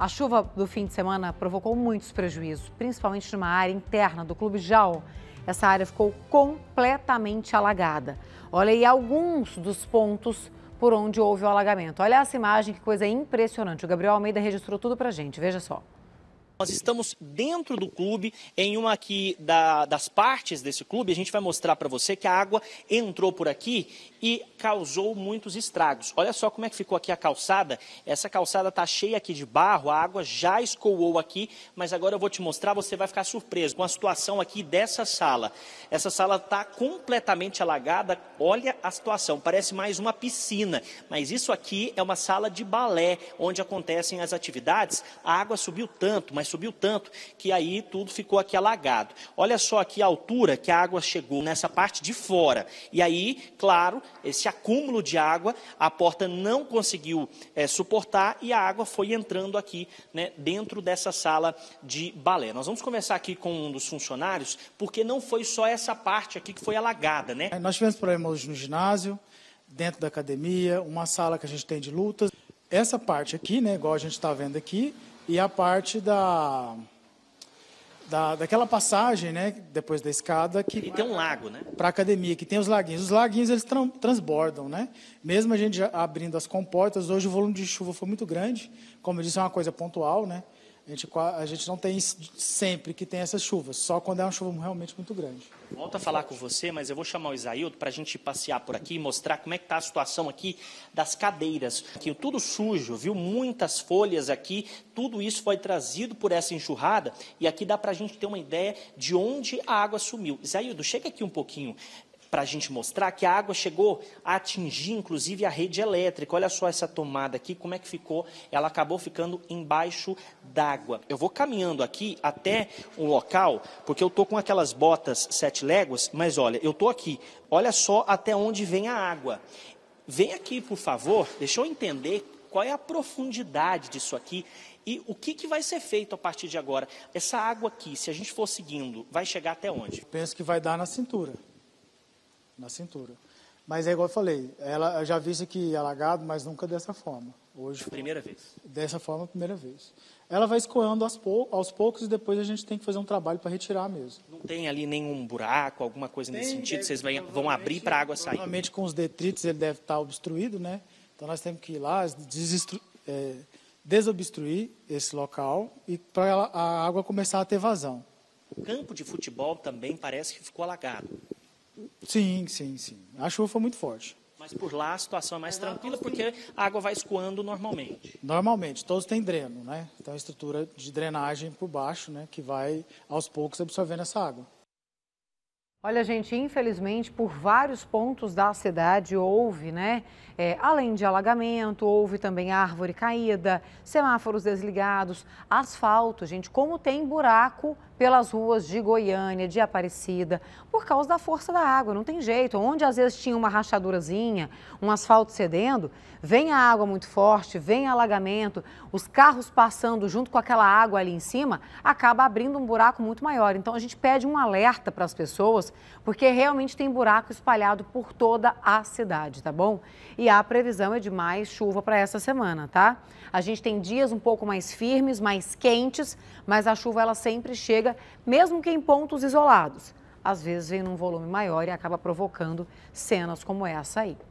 A chuva do fim de semana provocou muitos prejuízos, principalmente numa área interna do Clube Jaú. Essa área ficou completamente alagada. Olha aí alguns dos pontos por onde houve o alagamento. Olha essa imagem, que coisa impressionante. O Gabriel Almeida registrou tudo pra gente. Veja só. Nós estamos dentro do clube, em uma aqui da, das partes desse clube. A gente vai mostrar para você que a água entrou por aqui e causou muitos estragos. Olha só como é que ficou aqui a calçada. Essa calçada está cheia aqui de barro, a água já escoou aqui, mas agora eu vou te mostrar, você vai ficar surpreso com a situação aqui dessa sala. Essa sala está completamente alagada, olha a situação, parece mais uma piscina, mas isso aqui é uma sala de balé, onde acontecem as atividades. A água subiu tanto, mas Subiu tanto que aí tudo ficou aqui alagado. Olha só aqui a altura que a água chegou nessa parte de fora. E aí, claro, esse acúmulo de água, a porta não conseguiu é, suportar e a água foi entrando aqui né, dentro dessa sala de balé. Nós vamos conversar aqui com um dos funcionários, porque não foi só essa parte aqui que foi alagada, né? Nós tivemos problemas hoje no ginásio, dentro da academia, uma sala que a gente tem de lutas. Essa parte aqui, né, igual a gente está vendo aqui, e a parte da, da daquela passagem, né, depois da escada que e tem um lago, né? Para academia, que tem os laguinhos. Os laguinhos eles transbordam, né? Mesmo a gente abrindo as comportas, hoje o volume de chuva foi muito grande. Como eu disse, é uma coisa pontual, né? A gente, a gente não tem sempre que tem essas chuvas, só quando é uma chuva realmente muito grande. Volto a falar com você, mas eu vou chamar o Isaildo para a gente passear por aqui e mostrar como é que está a situação aqui das cadeiras. Aqui, tudo sujo, viu? Muitas folhas aqui, tudo isso foi trazido por essa enxurrada e aqui dá para a gente ter uma ideia de onde a água sumiu. Isaildo, chega aqui um pouquinho para a gente mostrar que a água chegou a atingir, inclusive, a rede elétrica. Olha só essa tomada aqui, como é que ficou. Ela acabou ficando embaixo d'água. Eu vou caminhando aqui até um local, porque eu estou com aquelas botas sete léguas, mas olha, eu estou aqui. Olha só até onde vem a água. Vem aqui, por favor, deixa eu entender qual é a profundidade disso aqui e o que, que vai ser feito a partir de agora. Essa água aqui, se a gente for seguindo, vai chegar até onde? Penso que vai dar na cintura na cintura. Mas é igual eu falei, ela eu já vi isso aqui é alagado, mas nunca dessa forma. Hoje primeira foi, vez. Dessa forma, primeira vez. Ela vai escoando aos, pou, aos poucos e depois a gente tem que fazer um trabalho para retirar mesmo. Não tem ali nenhum buraco, alguma coisa tem, nesse sentido? Vocês vão abrir para a água sair? Normalmente com os detritos ele deve estar tá obstruído, né? Então nós temos que ir lá, é, desobstruir esse local e para a água começar a ter vazão. O campo de futebol também parece que ficou alagado. Sim, sim, sim. A chuva foi muito forte. Mas por lá a situação é mais tranquila porque a água vai escoando normalmente. Normalmente, todos têm dreno, né? Então a estrutura de drenagem por baixo, né, que vai aos poucos absorvendo essa água. Olha, gente, infelizmente, por vários pontos da cidade houve, né? É, além de alagamento, houve também árvore caída, semáforos desligados, asfalto, gente, como tem buraco pelas ruas de Goiânia, de Aparecida, por causa da força da água. Não tem jeito. Onde às vezes tinha uma rachadurazinha, um asfalto cedendo, vem a água muito forte, vem alagamento, os carros passando junto com aquela água ali em cima, acaba abrindo um buraco muito maior. Então a gente pede um alerta para as pessoas, porque realmente tem buraco espalhado por toda a cidade, tá bom? E a previsão é de mais chuva para essa semana, tá? A gente tem dias um pouco mais firmes, mais quentes, mas a chuva ela sempre chega chega, mesmo que em pontos isolados. Às vezes vem num volume maior e acaba provocando cenas como essa aí.